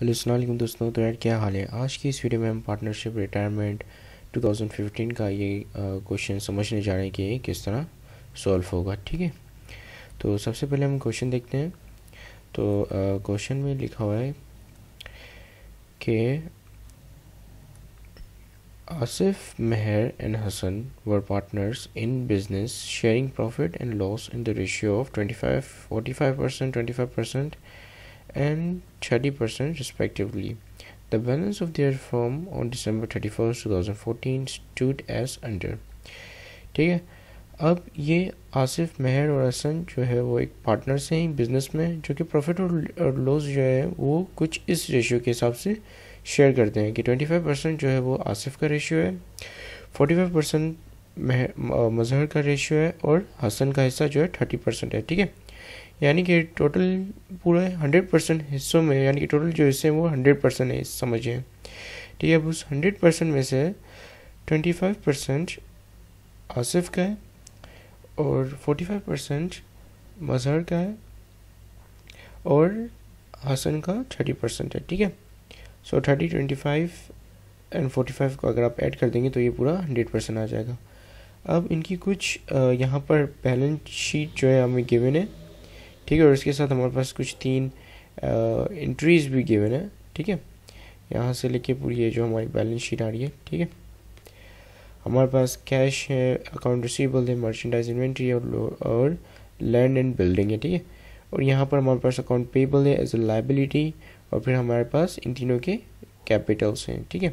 Hello सलामकुम दोस्तों तो यार क्या हाल है आज की इस वीडियो में हम पार्टनरशिप रिटायरमेंट 2015 का ये क्वेश्चन समझने जा रहे हैं कि ये किस तरह सॉल्व होगा ठीक है तो सबसे पहले हम क्वेश्चन देखते हैं तो क्वेश्चन में लिखा हुआ है कि Asif Mehar and Hasan were partners in business sharing profit and loss in the ratio of 25 five percent twenty five percent and 30% respectively. The balance of their firm on December 31st 2014 stood as under. ठीक है अब ये आसिफ मेहर और हसन जो है वो एक partner से हैं बिजनेस में जो कि प्रॉफिट और लॉस जो है वो कुछ इस रेशियो के हिसाब से शेयर करते हैं कि 25 परसेंट जो है वो आसिफ का रेशियो है 45 परसेंट मजहर का रेशियो है और हसन का हिस्सा जो है 30 परसेंट है ठीक है यानी कि टोटल पूरा हंड्रेड परसेंट हिस्सों में यानी कि टोटल जो हिस्से हैं वो हंड्रेड परसेंट है समझिए ठीक है अब उस हंड्रेड परसेंट में से ट्वेंटी फाइव परसेंट आसिफ का है और फोर्टी फाइव परसेंट मजहर का है और हसन का थर्टी परसेंट है ठीक है so thirty twenty five and forty five को अगर आप ऐड कर देंगे तो ये पूरा हंड्रेड परसेंट आ जाएगा अब इनकी कुछ यहाँ पर बैलेंस शीट जो है हमें गिवन है ठीक है और इसके साथ हमारे पास कुछ तीन इंट्रीज भी गिवन है ठीक है यहाँ से लेके पूरी ये जो हमारी बैलेंस शीट आ रही है ठीक है हमारे पास कैश है अकाउंट रिसीबल है मर्चेंडाइज इन्वेंट्री और और लैंड एंड बिल्डिंग है ठीक है और यहाँ पर हमारे पास अकाउंट पेबल है एज ए लाइबिलिटी और फिर हमारे पास इन तीनों के कैपिटल्स हैं ठीक है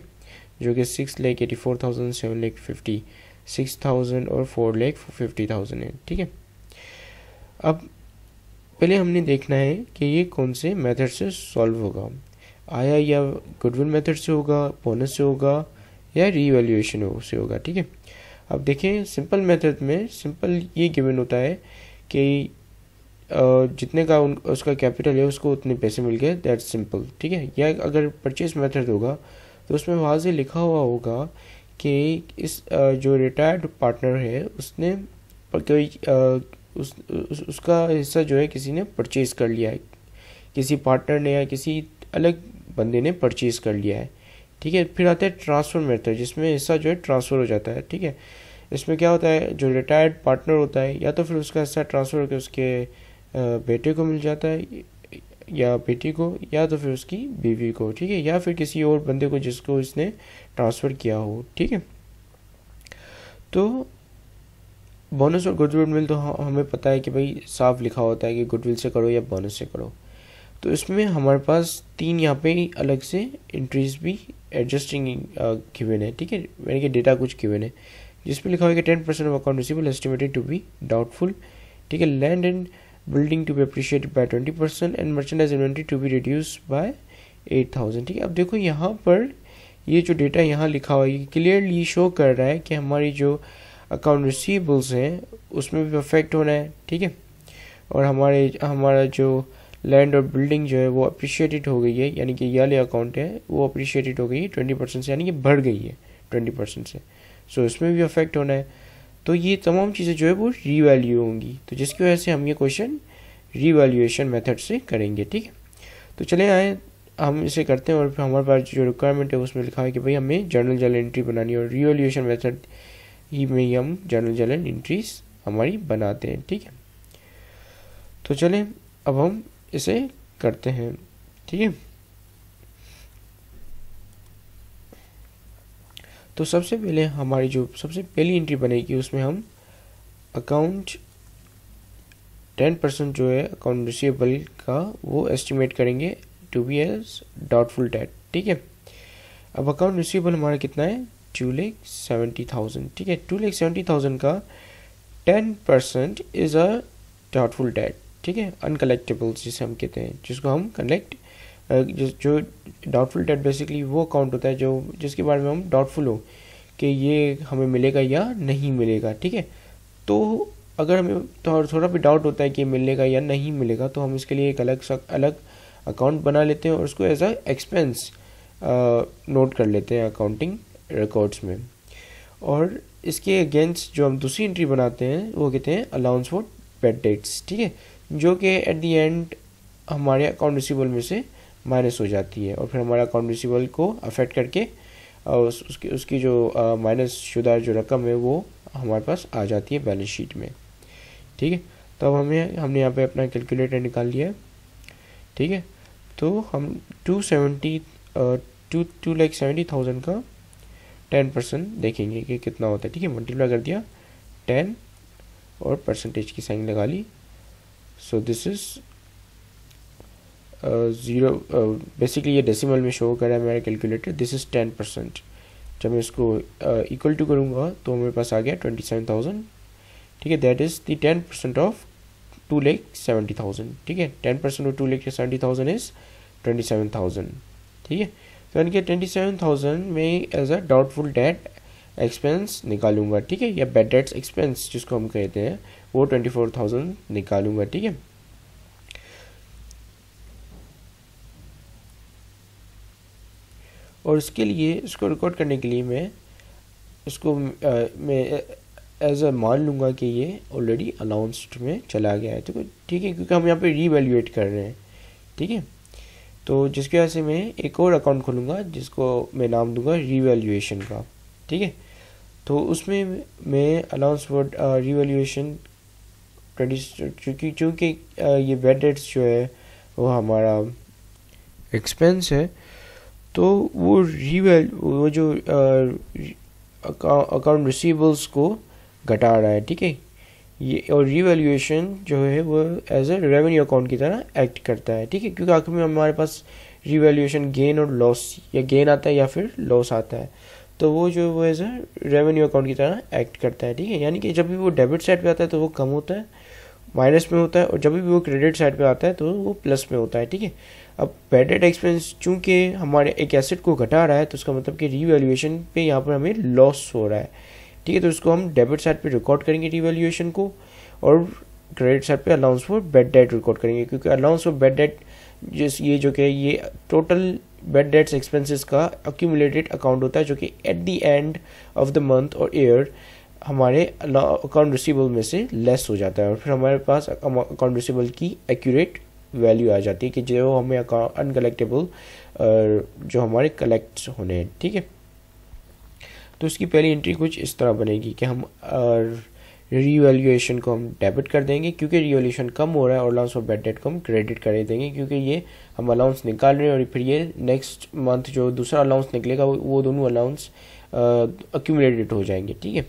जो कि six lakh eighty four thousand seven lakh fifty six thousand और फोर लेख फिफ्टी थाउजेंड है ठीक है अब पहले हमने देखना है कि ये कौन से मेथड से सॉल्व होगा आया या गुडविल मेथड से होगा बोनस से होगा या रीवैल्यूएशन हो, से होगा ठीक है अब देखें सिंपल मेथड में सिंपल ये गिवन होता है कि जितने का उन उसका कैपिटल है उसको उतने पैसे मिल गए दैट सिंपल ठीक है या अगर परचेज मेथड होगा तो उसमें वहाँ से लिखा हुआ होगा कि इस जो रिटायर्ड पार्टनर है उसने कोई उस, उस उसका हिस्सा जो है किसी ने परचेज़ कर लिया है किसी पार्टनर ने या किसी अलग बंदे ने परचेज़ कर लिया है ठीक है फिर आता है ट्रांसफ़र मेथड जिसमें हिस्सा जो है ट्रांसफ़र हो जाता है ठीक है इसमें क्या होता है जो रिटायर्ड पार्टनर होता है या तो फिर उसका हिस्सा ट्रांसफ़र होकर उसके बेटे को मिल जाता है या बेटी को या तो फिर उसकी बीवी को ठीक है या फिर किसी और बंदे को जिसको इसने ट्रांसफ़र किया हो ठीक है तो बोनस और गुडविल तो हमें पता है कि भाई साफ लिखा होता है कि गुडविल से करो या बोनस से करो तो इसमें हमारे पास तीन यहाँ पे अलग से इंट्रीज भी एडजस्टिंग गिवेन uh, है ठीक है यानी कि डेटा कुछ गिवेन है जिसमें लिखा हुआ है कि ten percent of account receivable estimated to be doubtful ठीक है land and building to be appreciated by twenty percent and merchandise inventory to be reduce by eight thousand ठीक है अब देखो यहाँ पर ये जो डेटा यहाँ लिखा हुआ है क्लियरली शो कर रहा है कि हमारी जो अकाउंट रिसीवेबल्स हैं उसमें भी अफेक्ट होना है ठीक है और हमारे हमारा जो लैंड और बिल्डिंग जो है वो अप्रिशिएटेड हो गई है यानी कि ये अकाउंट है वो अप्रिशिएटेड हो गई है ट्वेंटी परसेंट से यानी कि बढ़ गई है ट्वेंटी परसेंट से सो so, इसमें भी अफेक्ट होना है तो ये तमाम चीज़ें जो है वो रीवैल्यू होंगी तो जिसकी वजह से हम ये क्वेश्चन रीवैल्यूएशन मेथड से करेंगे ठीक है तो चले आए हम इसे करते हैं और फिर हमारे पास जो रिक्वायरमेंट है उसमें लिखा है कि भाई हमें जर्नल जर्नल एंट्री बनानी है और रीवैल्यूएशन मेथड ई में ही हम जनरल जनरल इंट्रीज हमारी बनाते हैं ठीक है तो चलें अब हम इसे करते हैं ठीक है तो सबसे पहले हमारी जो सबसे पहली एंट्री बनेगी उसमें हम अकाउंट टेन परसेंट जो है अकाउंट रिसीवेबल का वो एस्टिमेट करेंगे to be as doubtful debt ठीक है अब अकाउंट रिसीवेबल हमारा कितना है टू लेख सेवेंटी थाउजेंड ठीक है टू लेख सेवेंटी थाउजेंड का ten percent is a doubtful debt ठीक है अनकलेक्टेबल जिसे हम कहते हैं जिसको हम कलेक्ट जो डाउटफुल डेट बेसिकली वो अकाउंट होता है जो जिसके बारे में हम डाउटफुल हो कि ये हमें मिलेगा या नहीं मिलेगा ठीक है तो अगर हमें थोड़ा भी डाउट होता है कि मिलेगा या नहीं मिलेगा तो हम इसके लिए एक अलग सा अलग अकाउंट बना लेते हैं और उसको एज अ एक्सपेंस नोट कर लेते हैं अकाउंटिंग रिकॉर्ड्स में और इसके अगेंस्ट जो हम दूसरी एंट्री बनाते हैं वो कहते हैं अलाउंस फॉर पेड डेट्स ठीक है जो कि एट दी एंड हमारे अकाउंट रिसिबल में से माइनस हो जाती है और फिर हमारा अकाउंट रिसिबल को अफेक्ट करके और उस, उसकी उसकी जो माइनस शुदा जो रकम है वो हमारे पास आ जाती है बैलेंस शीट में ठीक है तो अब हमें हमने यहाँ पे अपना कैलकुलेटर निकाल लिया ठीक है तो हम two seventy two two lakh seventy thousand का टेन परसेंट देखेंगे कि कितना होता है ठीक है मल्टीप्लाई कर दिया टेन और परसेंटेज की साइन लगा ली so this is zero basically ये डेसिमल में शो कर रहा है मेरा calculator this is ten percent जब मैं इसको इक्वल टू करूँगा तो मेरे पास आ गया ट्वेंटी सेवन थाउजेंड ठीक है that is the ten percent of two lakh seventy thousand ठीक है ten percent of two lakh seventy thousand is twenty seven thousand ठीक है तो यानी कि ट्वेंटी सेवन थाउजेंड में as a doubtful debt expense निकालूंगा ठीक है या बैड डेट्स एक्सपेंस जिसको हम कहते हैं वो ट्वेंटी फोर थाउजेंड निकालूंगा ठीक है और इसके लिए इसको रिकॉर्ड करने के लिए मैं इसको आ, मैं एज अ मान लूँगा कि ये ऑलरेडी अनाउंसड में चला गया है तो ठीक है क्योंकि हम यहाँ पे रीवेल्यूएट कर रहे हैं ठीक है तो जिसकी वजह से मैं एक और अकाउंट खोलूँगा जिसको मैं नाम दूंगा रीवेल्यूएशन का ठीक है तो उसमें मैं अलाउंस वर्ड रीवैल्यूएशन क्रेडिट चूँकि चूँकि ये बेड जो है वो हमारा एक्सपेंस है तो वो रीवैल वो जो अकाउंट uh, रिसीवेबल्स को घटा रहा है ठीक है ये और रीवैल्यूएशन जो है वो एज ए रेवेन्यू अकाउंट की तरह एक्ट करता है ठीक है क्योंकि आखिर में हमारे पास रीवैल्यूएशन गेन और लॉस या गेन आता है या फिर लॉस आता है तो वो जो वो एज ए रेवेन्यू अकाउंट की तरह एक्ट करता है ठीक है यानी कि जब भी वो डेबिट साइड पे आता है तो वो कम होता है माइनस में होता है और जब भी वो क्रेडिट साइड पे आता है तो वो प्लस में होता है ठीक है अब बैड एक्सपेंस चूँकि हमारे एक एसेट को घटा रहा है तो उसका मतलब कि रीवैल्यूएशन पे यहाँ पर हमें लॉस हो रहा है ठीक है तो इसको हम डेबिट साइड पे रिकॉर्ड करेंगे रिवेल्यूएशन को और क्रेडिट साइड पे allowance for bad debt record करेंगे क्योंकि अलाउंस फॉर बेड डेट जिस ये जो कि ये टोटल बेड डेट्स एक्सपेंसेस का अक्यूमुलेटेड अकाउंट होता है जो कि at the end of the month और ईयर हमारे अकाउंट रिसीबल में से लेस हो जाता है और फिर हमारे पास अकाउंट रिसीबल की एक्यूरेट वैल्यू आ जाती है कि जो हमें अनकलेक्टेबल जो हमारे कलेक्ट होने हैं ठीक है तो उसकी पहली एंट्री कुछ इस तरह बनेगी कि हम रीवैल्यूएशन को हम डेबिट कर देंगे क्योंकि रीवैल्यूशन कम हो रहा है और अलाउंस ऑफ बैड डेट को हम क्रेडिट कर देंगे क्योंकि ये हम अलाउंस निकाल रहे हैं और फिर ये नेक्स्ट मंथ जो दूसरा अलाउंस निकलेगा वो दोनों अलाउंस अक्यूमलेटेड हो जाएंगे ठीक है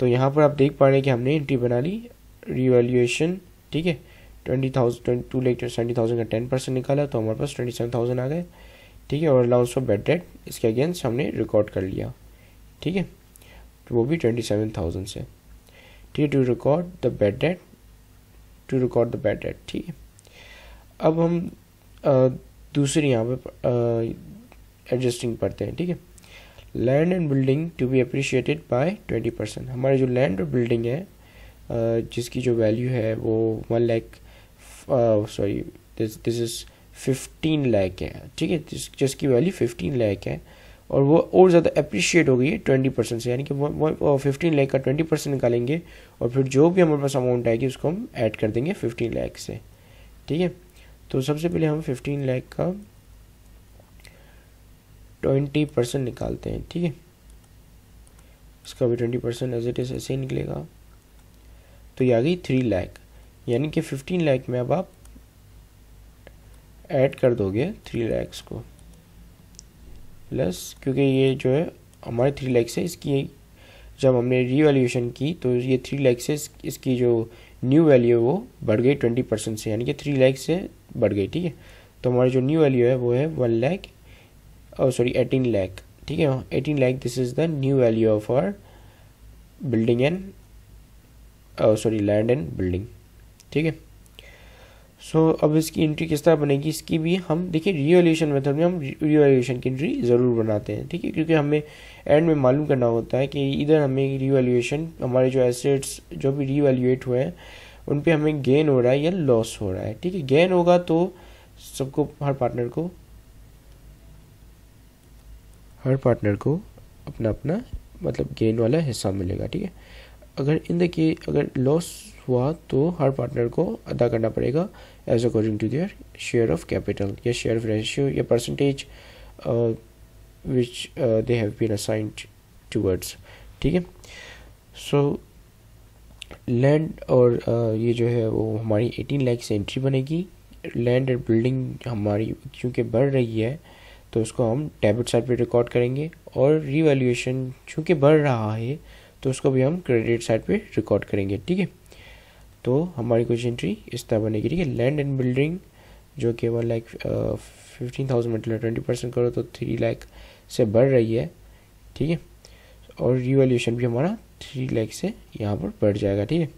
तो यहाँ पर आप देख पा रहे हैं कि हमने एंट्री बना ली रीवैल्यूएशन ठीक है ट्वेंटी थाउजेंड टू लेकर ट्वेंटी थाउजेंड का टेन परसेंट निकाला तो हमारे पास ट्वेंटी सेवन थाउजेंड आ गए ठीक है और ऑल्सो बेड डेट इसके अगेंस्ट हमने रिकॉर्ड कर लिया ठीक है तो वो भी ट्वेंटी सेवन थाउजेंड से ठीक है to record the bad debt to record the bad debt ठीक है अब हम आ, दूसरी यहाँ पे एडजस्टिंग पढ़ते हैं ठीक है land and building to be appreciated by twenty percent हमारे जो लैंड और बिल्डिंग है जिसकी जो वैल्यू है वो one lakh sorry this this is fifteen lakh है ठीक है जिस, जिसकी वैल्यू फिफ्टीन लैक है और वो और ज़्यादा अप्रिशिएट हो गई है ट्वेंटी परसेंट से यानी कि वो फिफ्टीन लैख का ट्वेंटी परसेंट निकालेंगे और फिर जो भी हमारे पास अमाउंट आएगी उसको हम ऐड कर देंगे फिफ्टीन लैख से ठीक है तो सबसे पहले हम फिफ्टीन लैख का ट्वेंटी परसेंट निकालते हैं ठीक है इसका भी twenty percent as it is ऐसे ही निकलेगा तो ये आ गई थ्री लैख यानी कि फिफ्टीन लैख में अब आप ऐड कर दोगे थ्री लैक्स को प्लस क्योंकि ये जो है हमारे थ्री लैक्स है इसकी जब हमने रीवैल्यूएशन की तो ये थ्री लैक्स है इसकी जो न्यू वैल्यू है वो बढ़ गई ट्वेंटी परसेंट से यानी कि थ्री लैक्स से बढ़ गई ठीक है तो हमारी जो न्यू वैल्यू है वो है वन लैख और सॉरी एटीन लैख ठीक है eighteen lakh this is the new value of our building and sorry land and building ठीक है सो so, अब इसकी एंट्री किस तरह बनेगी इसकी भी हम देखिए रिवेल्यूशन मेथड में हम रियोल्यूशन की एंट्री ज़रूर बनाते हैं ठीक है क्योंकि हमें एंड में मालूम करना होता है कि इधर हमें रिवैल्यूएशन हमारे जो एसेट्स जो भी रिवेल्यूएट हुए हैं उन पर हमें गेन हो रहा है या लॉस हो रहा है ठीक है गेन होगा तो सबको हर पार्टनर को हर पार्टनर को अपना अपना मतलब गेन वाला हिस्सा मिलेगा ठीक है अगर इन द के अगर लॉस हुआ तो हर पार्टनर को अदा करना पड़ेगा as according to their share of capital या शेयर ऑफ रेशियो या percentage which they have been assigned towards ठीक है सो लैंड और uh, ये जो है वो हमारी एटीन लाख से एंट्री बनेगी लैंड एंड बिल्डिंग हमारी चूँकि बढ़ रही है तो उसको हम डेबिट साइड पे रिकॉर्ड करेंगे और रिवेल्यूएशन चूँकि बढ़ रहा है तो उसको भी हम क्रेडिट साइड पे रिकॉर्ड करेंगे ठीक है तो हमारी कुछ एंट्री इस तरह बनेगी ठीक है लैंड एंड बिल्डिंग जो कि वन लाख फिफ्टीन थाउजेंड मतलब ट्वेंटी परसेंट करो तो थ्री लाख से बढ़ रही है ठीक है और रिवॉल्यूशन भी हमारा थ्री लाख से यहाँ पर बढ़ जाएगा ठीक है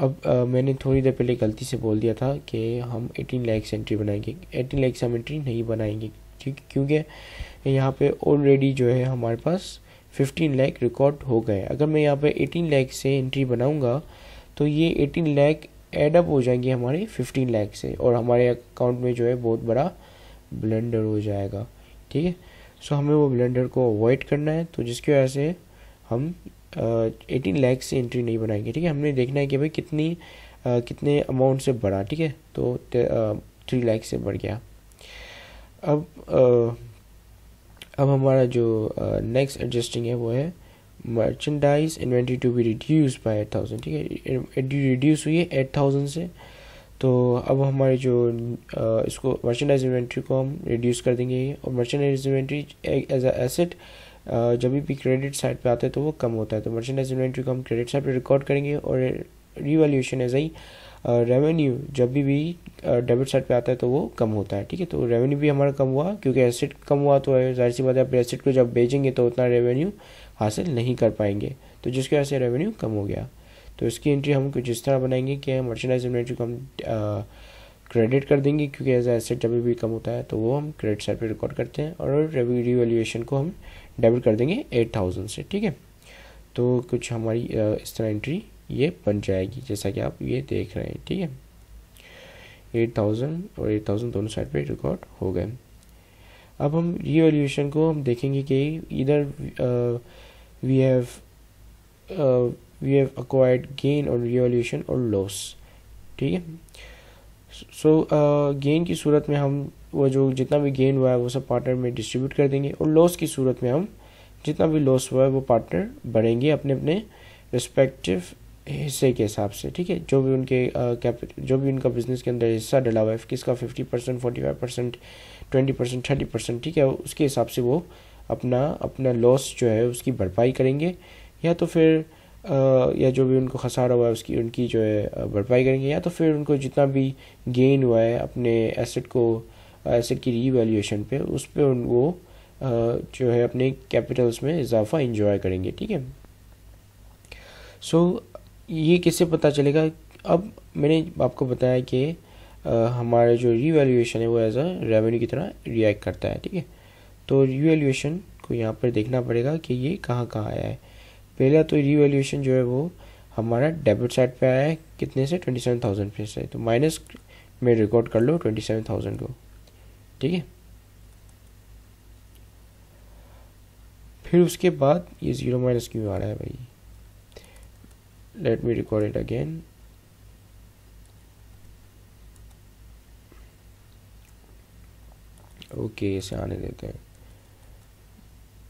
अब आ, uh, मैंने थोड़ी देर पहले गलती से बोल दिया था कि हम एटीन लैक्स एंट्री बनाएंगे एटीन लैक्स हम एंट्री नहीं बनाएंगे ठीक क्योंकि यहाँ पे ऑलरेडी जो है हमारे पास फिफ्टीन लैख रिकॉर्ड हो गए अगर मैं यहाँ पर एटीन लैख से एंट्री बनाऊँगा तो ये एटीन लैख एडअप हो जाएंगे हमारे फिफ्टीन लैख से और हमारे अकाउंट में जो है बहुत बड़ा ब्लेंडर हो जाएगा ठीक है सो हमें वो ब्लेंडर को अवॉइड करना है तो जिसकी वजह से हम एटीन लैख से एंट्री नहीं बनाएंगे ठीक है हमने देखना है कि भाई कितनी आ, कितने अमाउंट से बढ़ा ठीक है तो थ्री लैख से बढ़ गया अब आ, अब हमारा जो नेक्स्ट uh, एडजस्टिंग है वो है merchandise inventory to be reduce by eight thousand ठीक है रिड्यूस हुई है एट थाउजेंड से तो अब हमारे जो uh, इसको मर्चेंडाइज इन्वेंट्री को हम रिड्यूस कर देंगे और merchandise inventory as a asset जब भी क्रेडिट साइड पे आता है तो वो कम होता है तो मर्चेंडाइज इन्वेंट्री को हम क्रेडिट साइड पे रिकॉर्ड करेंगे और रिवॉल्यूशन एज आई रेवेन्यू जब भी भी डेबिट साइड पे आता है तो वो कम होता है ठीक है तो रेवेन्यू भी हमारा कम हुआ क्योंकि एसेट कम हुआ तो जाहिर सी बात है आप एसेट को जब बेचेंगे तो उतना रेवेन्यू हासिल नहीं कर पाएंगे तो जिसकी वजह से रेवेन्यू कम हो गया तो इसकी एंट्री हम कुछ इस तरह बनाएंगे कि मर्चेंडाइज इन्वेंट्री को हम क्रेडिट कर देंगे क्योंकि एज एसेट जब भी कम होता है तो वो हम क्रेडिट साइड पर रिकॉर्ड करते हैं और रिवेल्यूएशन को हम डेबिट कर देंगे एट थाउजेंड से ठीक है तो कुछ हमारी इस तरह एंट्री ये बन जाएगी जैसा कि आप ये देख रहे हैं ठीक है एट थाउजेंड और एट थाउजेंड दोनों साइड पे रिकॉर्ड हो गए अब हम रीवैल्यूएशन को हम देखेंगे कि इधर we have we have acquired gain और रीवैल्यूएशन और लॉस ठीक है सो गेन की सूरत में हम वो जो जितना भी गेन हुआ है वो सब पार्टनर में डिस्ट्रीब्यूट कर देंगे और लॉस की सूरत में हम जितना भी लॉस हुआ है वो पार्टनर बढ़ेंगे अपने अपने रिस्पेक्टिव हिस्से के हिसाब से ठीक है जो भी उनके कैप जो भी उनका बिजनेस के अंदर हिस्सा डला हुआ है किसका fifty percent forty five percent twenty percent thirty percent ठीक है उसके हिसाब से वो अपना अपना लॉस जो है उसकी भरपाई करेंगे या तो फिर आ, या जो भी उनको खसारा हुआ है उसकी उनकी जो है भरपाई करेंगे या तो फिर उनको जितना भी गेन हुआ है अपने एसेट को एसेट की रीवैल्यूएशन पे उस पर वो आ, जो है अपने कैपिटल्स में इजाफा इंजॉय करेंगे ठीक है सो ये किससे पता चलेगा अब मैंने आपको बताया कि हमारा जो रीवैल्यूएशन है वो एज अ रेवेन्यू की तरह रिएक्ट करता है ठीक है तो रीवैल्यूएशन को यहाँ पर देखना पड़ेगा कि ये कहाँ कहाँ आया है पहला तो रीवैल्यूएशन जो है वो हमारा डेबिट साइड पे आया है कितने से ट्वेंटी सेवन थाउजेंड पे से तो माइनस में रिकॉर्ड कर लो ट्वेंटी सेवन थाउजेंड को ठीक है फिर उसके बाद ये ज़ीरो माइनस क्यों आ रहा है भाई let me record it again okay इसे आने देते हैं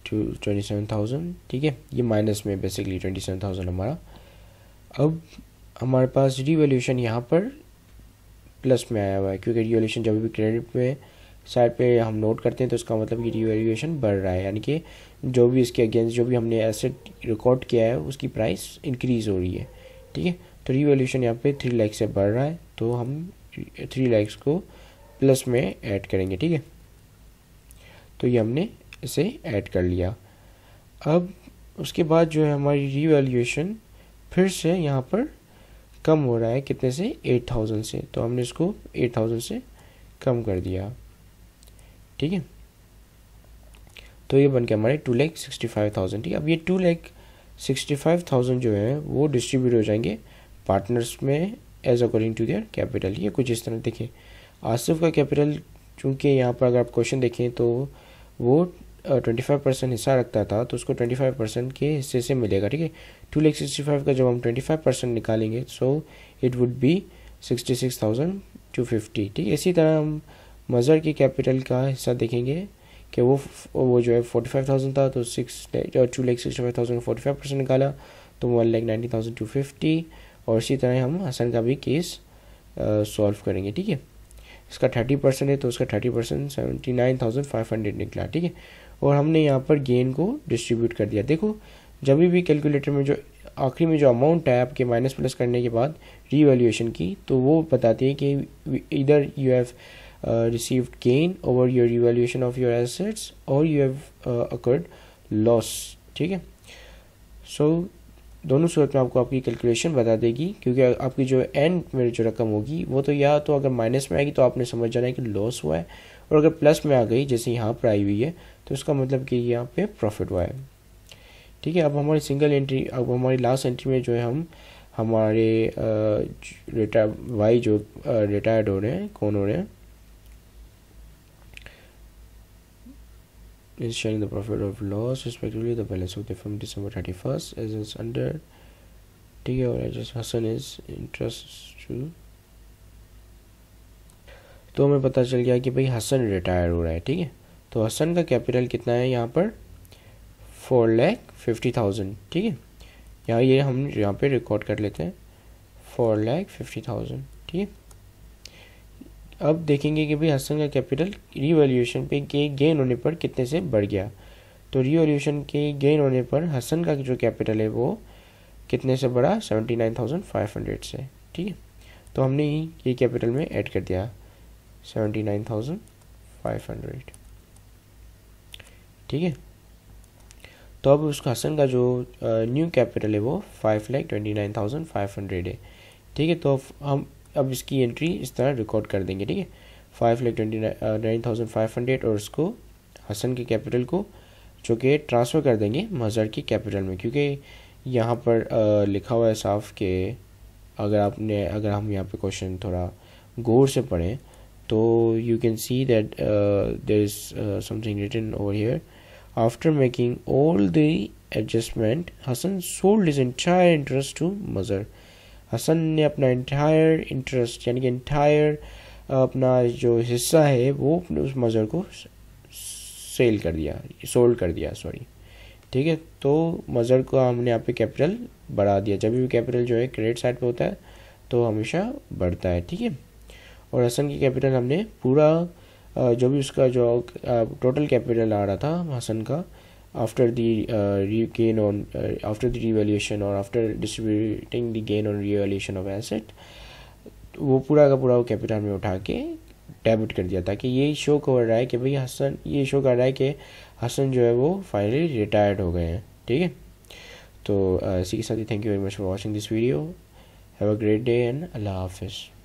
टू ट्वेंटी सेवन थाउजेंड ठीक है ये माइनस में बेसिकली ट्वेंटी सेवन थाउजेंड हमारा अब हमारे पास रिवोल्यूशन यहाँ पर प्लस में आया हुआ है क्योंकि रिवोल्यूशन जब भी क्रेडिट में साइड पे हम नोट करते हैं तो इसका मतलब कि रिवेल्यूएशन बढ़ रहा है यानी कि जो भी इसके अगेंस्ट जो भी हमने एसेट रिकॉर्ड किया है उसकी प्राइस इंक्रीज़ हो रही है ठीक है तो रिवेल्यूशन यहाँ पे थ्री लैक्स से बढ़ रहा है तो हम थ्री लैक्स को प्लस में ऐड करेंगे ठीक है तो ये हमने इसे ऐड कर लिया अब उसके बाद जो है हमारी रिवेल्यूशन फिर से यहाँ पर कम हो रहा है कितने से एट थाउजेंड से तो हमने इसको एट थाउजेंड से कम कर दिया ठीक है तो ये बन के हमारे two lakh sixty five thousand ठीक है अब ये two lakh sixty five thousand जो है वो डिस्ट्रीब्यूट हो जाएंगे पार्टनर्स में as according to their capital ये कुछ इस तरह देखें आसिफ का कैपिटल चूँकि यहाँ पर अगर आप क्वेश्चन देखें तो वो ट्वेंटी फाइव परसेंट हिस्सा रखता था तो उसको ट्वेंटी फाइव परसेंट के हिस्से से मिलेगा ठीक है टू लैख सिक्सटी फाइव का जब हम ट्वेंटी फाइव परसेंट निकालेंगे so it would be sixty six thousand two fifty ठीक है इसी तरह हम मज़र की कैपिटल का हिस्सा देखेंगे कि वो वो जो है फोर्टी फाइव थाउजेंड था तो six two lakh sixty five thousand forty five percent निकाला तो one lakh ninety thousand two fifty और इसी तरह हम हसन का भी केस सॉल्व करेंगे ठीक है इसका थर्टी परसेंट है तो उसका thirty percent seventy nine thousand five hundred निकला ठीक है और हमने यहाँ पर गेन को डिस्ट्रीब्यूट कर दिया देखो जब भी कैलकुलेटर में जो आखिरी में जो अमाउंट है आपके माइनस प्लस करने के बाद रीवैल्यूएशन की तो वो बताती है कि इधर you have Uh, received gain over your revaluation of your assets or you have uh, occurred loss ठीक है सो so, दोनों सूरत में आपको आपकी कैलकुलेशन बता देगी क्योंकि आपकी जो एंड में जो रकम होगी वो तो या तो अगर माइनस में आएगी तो आपने समझ जाना है कि लॉस हुआ है और अगर प्लस में आ गई जैसे यहाँ पर आई हुई है तो इसका मतलब कि यहाँ पे प्रॉफिट हुआ है ठीक है अब हमारी सिंगल एंट्री अब हमारी लास्ट एंट्री में जो है हम हमारे रिटायर uh, वाई जो रिटायर्ड uh, हो रहे हैं कौन हो रहे हैं is sharing the profit of loss respectively the balance of the firm december 31st as is under take over just Hassan is interest to तो हमें पता चल गया कि भाई हसन रिटायर हो रहा है ठीक है तो हसन का कैपिटल कितना है यहाँ पर फोर लैख फिफ्टी थाउजेंड ठीक है यहाँ ये हम यहाँ पे रिकॉर्ड कर लेते हैं फोर लैख फिफ्टी थाउजेंड ठीक है अब देखेंगे कि भाई हसन का कैपिटल रिवॉल्यूशन पे के गेन होने पर कितने से बढ़ गया तो रिवॉल्यूशन के गेन होने पर हसन का जो कैपिटल है वो कितने से बढ़ा seventy nine thousand five hundred से ठीक है तो हमने ही ये कैपिटल में ऐड कर दिया seventy nine thousand five hundred ठीक है तो अब उसका हसन का जो न्यू कैपिटल है वो five lakh twenty nine thousand five hundred है ठीक है तो हम अब इसकी एंट्री इस तरह रिकॉर्ड कर देंगे ठीक है five lakh twenty nine thousand five hundred और उसको हसन के कैपिटल को जो कि ट्रांसफ़र कर देंगे मज़हर के कैपिटल में क्योंकि यहाँ पर आ, uh, लिखा हुआ है साफ कि अगर आपने अगर हम यहाँ पे क्वेश्चन थोड़ा गौर से पढ़ें तो you can see that there is something written over here after making all the adjustment Hasan sold his entire interest to Mazhar Hasan ने अपना इंटायर इंटरेस्ट यानी कि इंटायर अपना जो हिस्सा है वो उस मज़र को सेल कर दिया सोल्ड कर दिया सॉरी ठीक है तो मज़र को हमने यहाँ पे कैपिटल बढ़ा दिया जब भी कैपिटल जो है क्रेडिट साइड पे होता है तो हमेशा बढ़ता है ठीक है और हसन की कैपिटल हमने पूरा जो भी उसका जो टोटल कैपिटल आ रहा था हसन का after the uh, gain on uh, after the revaluation or after distributing the gain on revaluation of asset वो पूरा का पूरा वो कैपिटल में उठा के डेबिट कर दिया ताकि ये शो कर रहा है कि भाई हसन ये शो कर रहा है कि हसन जो है वो फाइनली रिटायर्ड हो गए हैं ठीक है तो uh, इसी के साथ ही thank you very much for watching this video have a great day and Allah हाफिज़